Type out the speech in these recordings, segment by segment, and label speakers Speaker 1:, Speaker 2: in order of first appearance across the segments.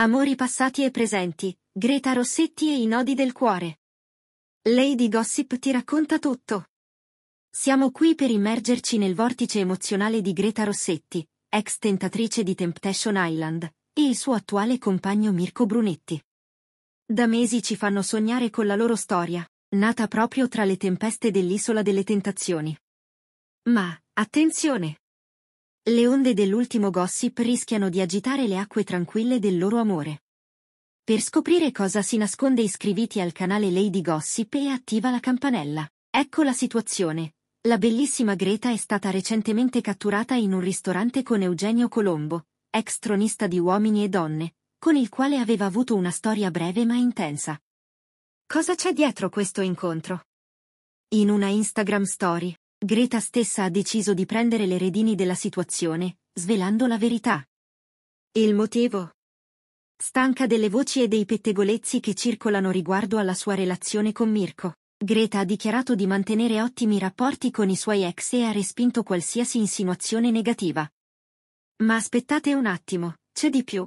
Speaker 1: Amori passati e presenti, Greta Rossetti e i nodi del cuore. Lady Gossip ti racconta tutto. Siamo qui per immergerci nel vortice emozionale di Greta Rossetti, ex tentatrice di Temptation Island, e il suo attuale compagno Mirko Brunetti. Da mesi ci fanno sognare con la loro storia, nata proprio tra le tempeste dell'isola delle tentazioni. Ma, attenzione! Le onde dell'ultimo gossip rischiano di agitare le acque tranquille del loro amore. Per scoprire cosa si nasconde iscriviti al canale Lady Gossip e attiva la campanella. Ecco la situazione. La bellissima Greta è stata recentemente catturata in un ristorante con Eugenio Colombo, ex tronista di Uomini e Donne, con il quale aveva avuto una storia breve ma intensa. Cosa c'è dietro questo incontro? In una Instagram story, Greta stessa ha deciso di prendere le redini della situazione, svelando la verità. Il motivo? Stanca delle voci e dei pettegolezzi che circolano riguardo alla sua relazione con Mirko, Greta ha dichiarato di mantenere ottimi rapporti con i suoi ex e ha respinto qualsiasi insinuazione negativa. Ma aspettate un attimo, c'è di più.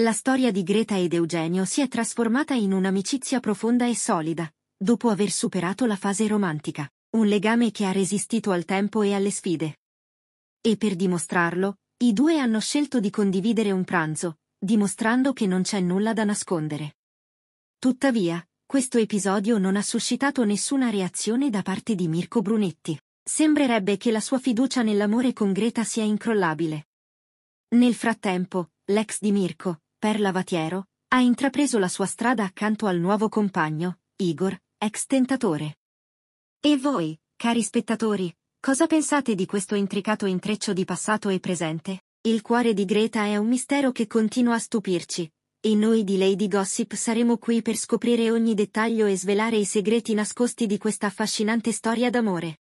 Speaker 1: La storia di Greta ed Eugenio si è trasformata in un'amicizia profonda e solida, dopo aver superato la fase romantica un legame che ha resistito al tempo e alle sfide. E per dimostrarlo, i due hanno scelto di condividere un pranzo, dimostrando che non c'è nulla da nascondere. Tuttavia, questo episodio non ha suscitato nessuna reazione da parte di Mirko Brunetti. Sembrerebbe che la sua fiducia nell'amore con Greta sia incrollabile. Nel frattempo, l'ex di Mirko, Per Lavatiero, ha intrapreso la sua strada accanto al nuovo compagno, Igor, ex tentatore. E voi, cari spettatori, cosa pensate di questo intricato intreccio di passato e presente? Il cuore di Greta è un mistero che continua a stupirci, e noi di Lady Gossip saremo qui per scoprire ogni dettaglio e svelare i segreti nascosti di questa affascinante storia d'amore.